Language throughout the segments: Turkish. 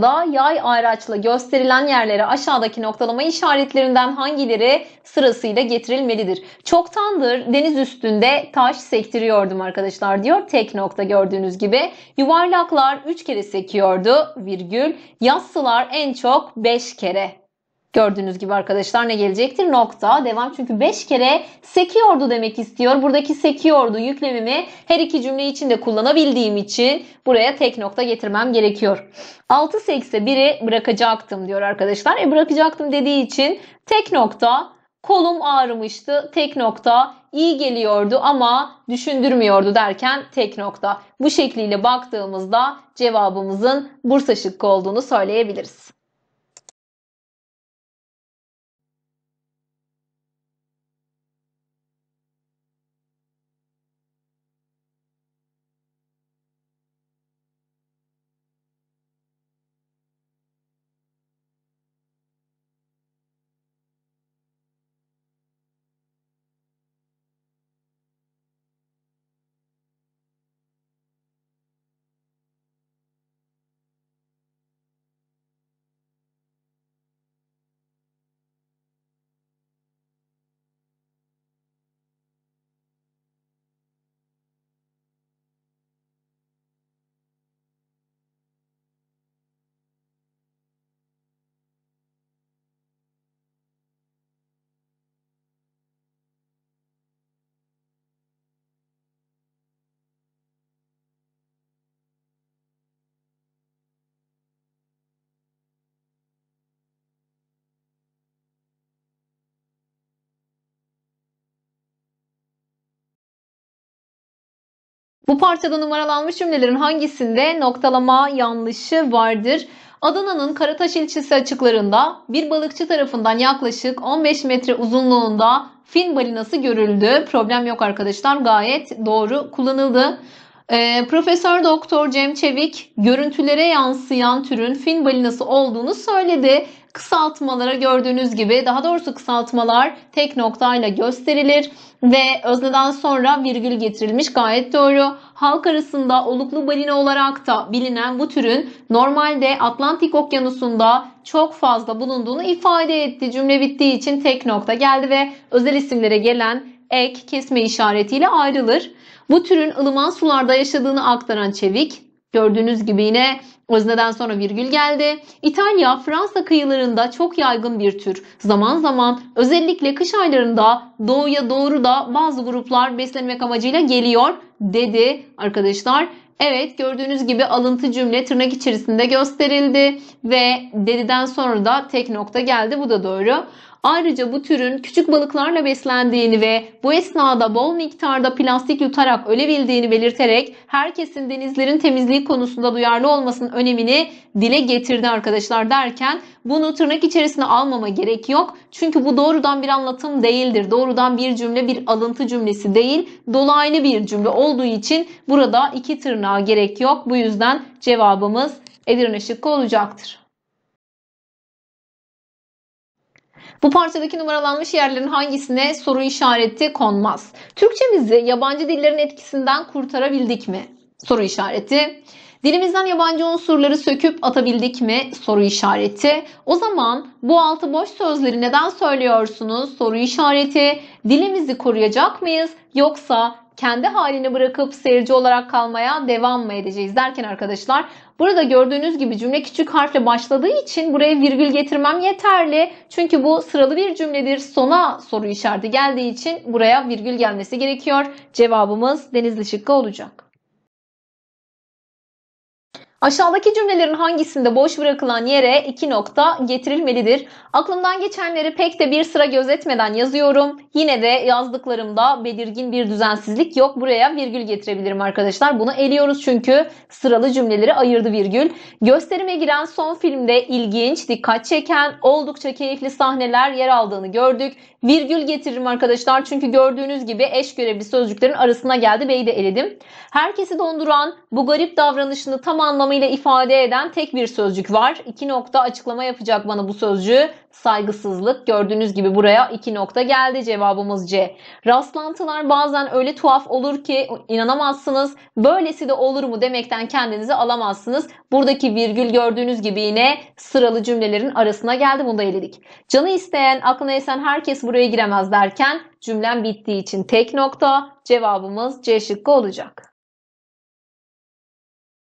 Da yay araçla gösterilen yerlere aşağıdaki noktalama işaretlerinden hangileri sırasıyla getirilmelidir? Çoktandır deniz üstünde taş sektiriyordum arkadaşlar diyor. Tek nokta gördüğünüz gibi. Yuvarlaklar 3 kere sekiyordu virgül. Yassılar en çok 5 kere Gördüğünüz gibi arkadaşlar ne gelecektir? Nokta. Devam çünkü 5 kere sekiyordu demek istiyor. Buradaki sekiyordu yüklemimi her iki cümle de kullanabildiğim için buraya tek nokta getirmem gerekiyor. 6 sekse 1'i bırakacaktım diyor arkadaşlar. E bırakacaktım dediği için tek nokta kolum ağrımıştı. Tek nokta iyi geliyordu ama düşündürmüyordu derken tek nokta. Bu şekliyle baktığımızda cevabımızın Bursa şıkkı olduğunu söyleyebiliriz. Bu parçada numaralanmış cümlelerin hangisinde noktalama yanlışı vardır? Adana'nın Karataş ilçesi açıklarında bir balıkçı tarafından yaklaşık 15 metre uzunluğunda fin balinası görüldü. Problem yok arkadaşlar gayet doğru kullanıldı. E, Profesör Doktor Cem Çevik görüntülere yansıyan türün fin balinası olduğunu söyledi. Kısaltmalara gördüğünüz gibi daha doğrusu kısaltmalar tek noktayla gösterilir ve özneden sonra virgül getirilmiş gayet doğru. Halk arasında oluklu balina olarak da bilinen bu türün normalde Atlantik Okyanusu'nda çok fazla bulunduğunu ifade etti. Cümle bittiği için tek nokta geldi ve özel isimlere gelen ek, kesme işaretiyle ayrılır. Bu türün ılıman sularda yaşadığını aktaran Çevik, gördüğünüz gibi yine özneden sonra virgül geldi. İtalya, Fransa kıyılarında çok yaygın bir tür. Zaman zaman özellikle kış aylarında doğuya doğru da bazı gruplar beslenmek amacıyla geliyor dedi arkadaşlar. Evet gördüğünüz gibi alıntı cümle tırnak içerisinde gösterildi ve dediden sonra da tek nokta geldi. Bu da doğru. Ayrıca bu türün küçük balıklarla beslendiğini ve bu esnada bol miktarda plastik yutarak ölebildiğini belirterek herkesin denizlerin temizliği konusunda duyarlı olmasının önemini dile getirdi arkadaşlar derken bunu tırnak içerisine almama gerek yok. Çünkü bu doğrudan bir anlatım değildir. Doğrudan bir cümle bir alıntı cümlesi değil. Dolaylı bir cümle olduğu için burada iki tırnağa gerek yok. Bu yüzden cevabımız Edirne şıkkı olacaktır. Bu parçadaki numaralanmış yerlerin hangisine soru işareti konmaz? Türkçemizi yabancı dillerin etkisinden kurtarabildik mi? Soru işareti. Dilimizden yabancı unsurları söküp atabildik mi? Soru işareti. O zaman bu altı boş sözleri neden söylüyorsunuz? Soru işareti. Dilimizi koruyacak mıyız yoksa kendi halini bırakıp seyirci olarak kalmaya devam mı edeceğiz derken arkadaşlar Burada gördüğünüz gibi cümle küçük harfle başladığı için buraya virgül getirmem yeterli. Çünkü bu sıralı bir cümledir. Sona soru işareti geldiği için buraya virgül gelmesi gerekiyor. Cevabımız Denizli şıkkı olacak. Aşağıdaki cümlelerin hangisinde boş bırakılan yere iki nokta getirilmelidir? Aklımdan geçenleri pek de bir sıra gözetmeden yazıyorum. Yine de yazdıklarımda belirgin bir düzensizlik yok. Buraya virgül getirebilirim arkadaşlar. Bunu eliyoruz çünkü sıralı cümleleri ayırdı virgül. Gösterime giren son filmde ilginç, dikkat çeken, oldukça keyifli sahneler yer aldığını gördük. Virgül getiririm arkadaşlar çünkü gördüğünüz gibi eş görevli sözcüklerin arasına geldi. B'yi de eledim. Herkesi donduran bu garip davranışını tam anlamıyla anlamıyla ifade eden tek bir sözcük var. İki nokta açıklama yapacak bana bu sözcüğü. Saygısızlık. Gördüğünüz gibi buraya iki nokta geldi cevabımız C. Rastlantılar bazen öyle tuhaf olur ki inanamazsınız. Böylesi de olur mu demekten kendinizi alamazsınız. Buradaki virgül gördüğünüz gibi yine sıralı cümlelerin arasına geldi. Bunu da eledik. Canı isteyen, aklına esen herkes buraya giremez derken cümlem bittiği için tek nokta cevabımız C şıkkı olacak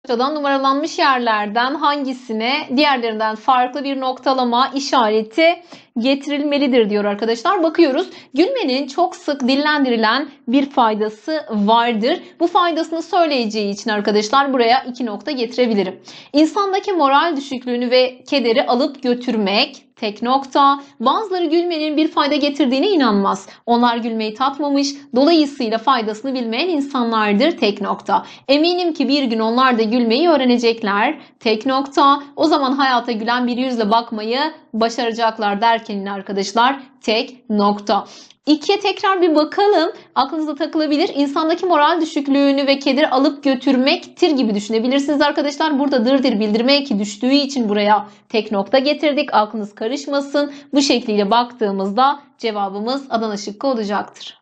sıradan numaralanmış yerlerden hangisine diğerlerinden farklı bir noktalama işareti getirilmelidir diyor arkadaşlar. Bakıyoruz gülmenin çok sık dillendirilen bir faydası vardır. Bu faydasını söyleyeceği için arkadaşlar buraya iki nokta getirebilirim. İnsandaki moral düşüklüğünü ve kederi alıp götürmek, Tek nokta. Bazıları gülmenin bir fayda getirdiğine inanmaz. Onlar gülmeyi tatmamış, dolayısıyla faydasını bilmeyen insanlardır. Tek nokta. Eminim ki bir gün onlar da gülmeyi öğrenecekler. Tek nokta. O zaman hayata gülen bir yüzle bakmayı başaracaklar derken arkadaşlar tek nokta. İkiye tekrar bir bakalım. Aklınızda takılabilir. İnsandaki moral düşüklüğünü ve kederi alıp götürmektir gibi düşünebilirsiniz arkadaşlar. Burada dırdır bildirme eki düştüğü için buraya tek nokta getirdik. Aklınız karışmasın. Bu şekliyle baktığımızda cevabımız Adana şıkkı olacaktır.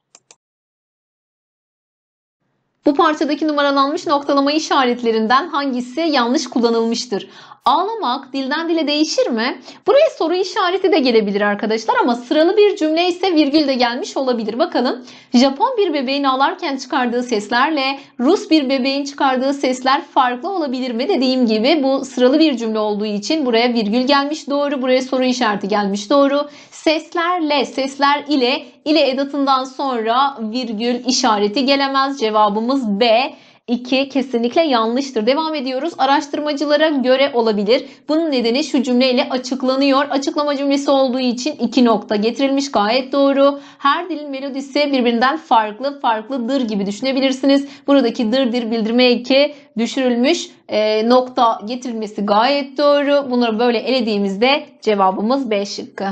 Bu parçadaki numaralanmış noktalama işaretlerinden hangisi yanlış kullanılmıştır? Ağlamak dilden dile değişir mi? Buraya soru işareti de gelebilir arkadaşlar ama sıralı bir cümle ise virgül de gelmiş olabilir. Bakalım Japon bir bebeğin ağlarken çıkardığı seslerle Rus bir bebeğin çıkardığı sesler farklı olabilir mi? Dediğim gibi bu sıralı bir cümle olduğu için buraya virgül gelmiş doğru. Buraya soru işareti gelmiş doğru. Seslerle, sesler ile ile edatından sonra virgül işareti gelemez. Cevabımız B. 2 kesinlikle yanlıştır. Devam ediyoruz. Araştırmacılara göre olabilir. Bunun nedeni şu cümleyle açıklanıyor. Açıklama cümlesi olduğu için 2 nokta getirilmiş gayet doğru. Her dilin melodisi birbirinden farklı farklıdır gibi düşünebilirsiniz. Buradaki dırdır bildirme eki düşürülmüş e, nokta getirilmesi gayet doğru. Bunları böyle elediğimizde cevabımız B şıkkı.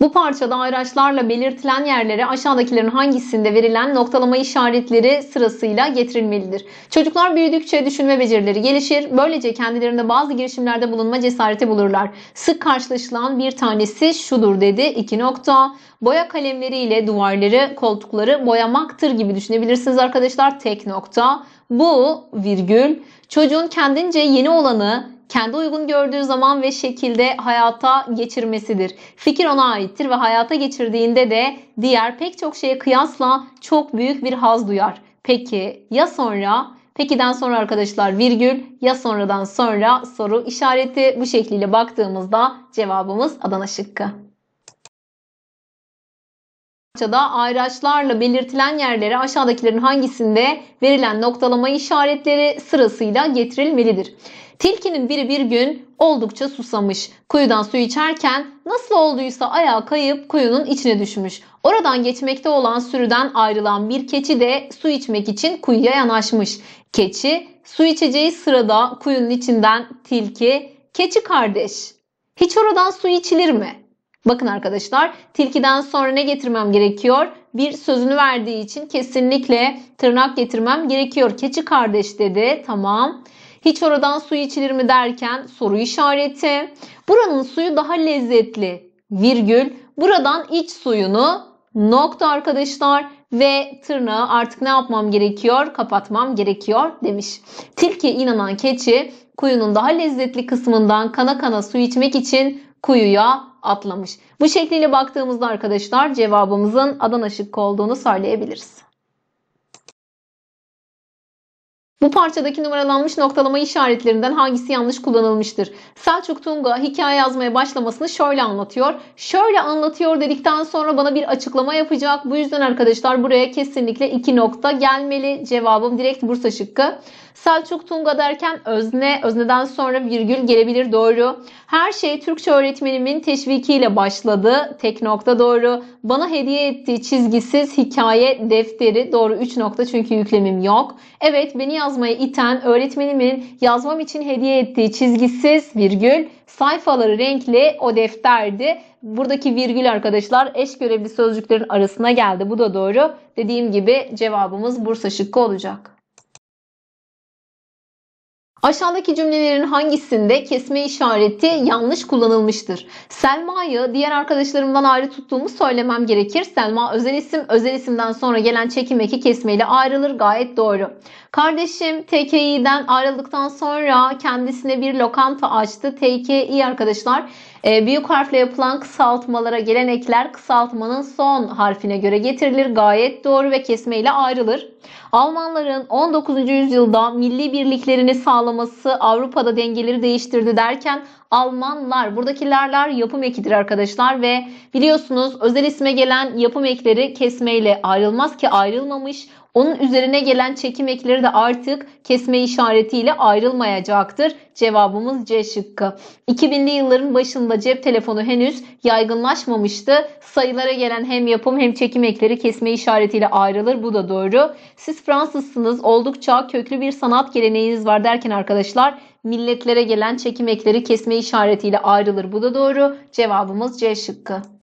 Bu parçada ayraçlarla belirtilen yerlere aşağıdakilerin hangisinde verilen noktalama işaretleri sırasıyla getirilmelidir. Çocuklar büyüdükçe düşünme becerileri gelişir. Böylece kendilerinde bazı girişimlerde bulunma cesareti bulurlar. Sık karşılaşılan bir tanesi şudur dedi. 2 nokta. Boya kalemleriyle duvarları, koltukları boyamaktır gibi düşünebilirsiniz arkadaşlar. Tek nokta. Bu virgül çocuğun kendince yeni olanı kendi uygun gördüğü zaman ve şekilde hayata geçirmesidir. Fikir ona aittir ve hayata geçirdiğinde de diğer pek çok şeye kıyasla çok büyük bir haz duyar. Peki ya sonra? Peki'den sonra arkadaşlar virgül ya sonradan sonra soru işareti bu şekliyle baktığımızda cevabımız Adana şıkkı. Parçada ayraçlarla belirtilen yerlere aşağıdakilerin hangisinde verilen noktalama işaretleri sırasıyla getirilmelidir. Tilkinin biri bir gün oldukça susamış. Kuyudan su içerken nasıl olduysa ayağa kayıp kuyunun içine düşmüş. Oradan geçmekte olan sürüden ayrılan bir keçi de su içmek için kuyuya yanaşmış. Keçi su içeceği sırada kuyunun içinden tilki, keçi kardeş hiç oradan su içilir mi? Bakın arkadaşlar tilkiden sonra ne getirmem gerekiyor? Bir sözünü verdiği için kesinlikle tırnak getirmem gerekiyor. Keçi kardeş dedi tamam. Hiç oradan su içilir mi derken soru işareti. Buranın suyu daha lezzetli. Virgül. Buradan iç suyunu nokta arkadaşlar ve tırnağı artık ne yapmam gerekiyor? Kapatmam gerekiyor demiş. Tilki inanan keçi kuyunun daha lezzetli kısmından kana kana su içmek için kuyuya atlamış. Bu şekliyle baktığımızda arkadaşlar cevabımızın Adana şıkkı olduğunu söyleyebiliriz. Bu parçadaki numaralanmış noktalama işaretlerinden hangisi yanlış kullanılmıştır? Selçuk Tunga hikaye yazmaya başlamasını şöyle anlatıyor. Şöyle anlatıyor dedikten sonra bana bir açıklama yapacak. Bu yüzden arkadaşlar buraya kesinlikle iki nokta gelmeli. Cevabım direkt Bursa şıkkı. Selçuk Tunga derken özne, özneden sonra virgül gelebilir doğru. Her şey Türkçe öğretmenimin teşvikiyle başladı. Tek nokta doğru. Bana hediye ettiği çizgisiz hikaye defteri doğru 3 nokta çünkü yüklemim yok. Evet beni yaz yazmaya iten öğretmenimin yazmam için hediye ettiği çizgisiz virgül sayfaları renkli o defterdi. Buradaki virgül arkadaşlar eş görevli sözcüklerin arasına geldi. Bu da doğru. Dediğim gibi cevabımız Bursa şıkkı olacak. Aşağıdaki cümlelerin hangisinde kesme işareti yanlış kullanılmıştır? Selma'yı diğer arkadaşlarımdan ayrı tuttuğumu söylemem gerekir. Selma özel isim, özel isimden sonra gelen çekim eki kesmeyle ayrılır. Gayet doğru. Kardeşim T.K.I'den ayrıldıktan sonra kendisine bir lokanta açtı. T.K.I arkadaşlar e, büyük harfle yapılan kısaltmalara gelenekler kısaltmanın son harfine göre getirilir. Gayet doğru ve kesmeyle ayrılır. Almanların 19. yüzyılda milli birliklerini sağlaması Avrupa'da dengeleri değiştirdi derken Almanlar buradakilerler yapım ekidir arkadaşlar ve biliyorsunuz özel isme gelen yapım ekleri kesmeyle ayrılmaz ki ayrılmamış. Onun üzerine gelen çekim ekleri de artık kesme işaretiyle ayrılmayacaktır. Cevabımız C şıkkı. 2000'li yılların başında cep telefonu henüz yaygınlaşmamıştı. Sayılara gelen hem yapım hem çekim ekleri kesme işaretiyle ayrılır. Bu da doğru. Siz Fransızsınız. Oldukça köklü bir sanat geleneğiniz var derken arkadaşlar milletlere gelen çekim ekleri kesme işaretiyle ayrılır. Bu da doğru. Cevabımız C şıkkı.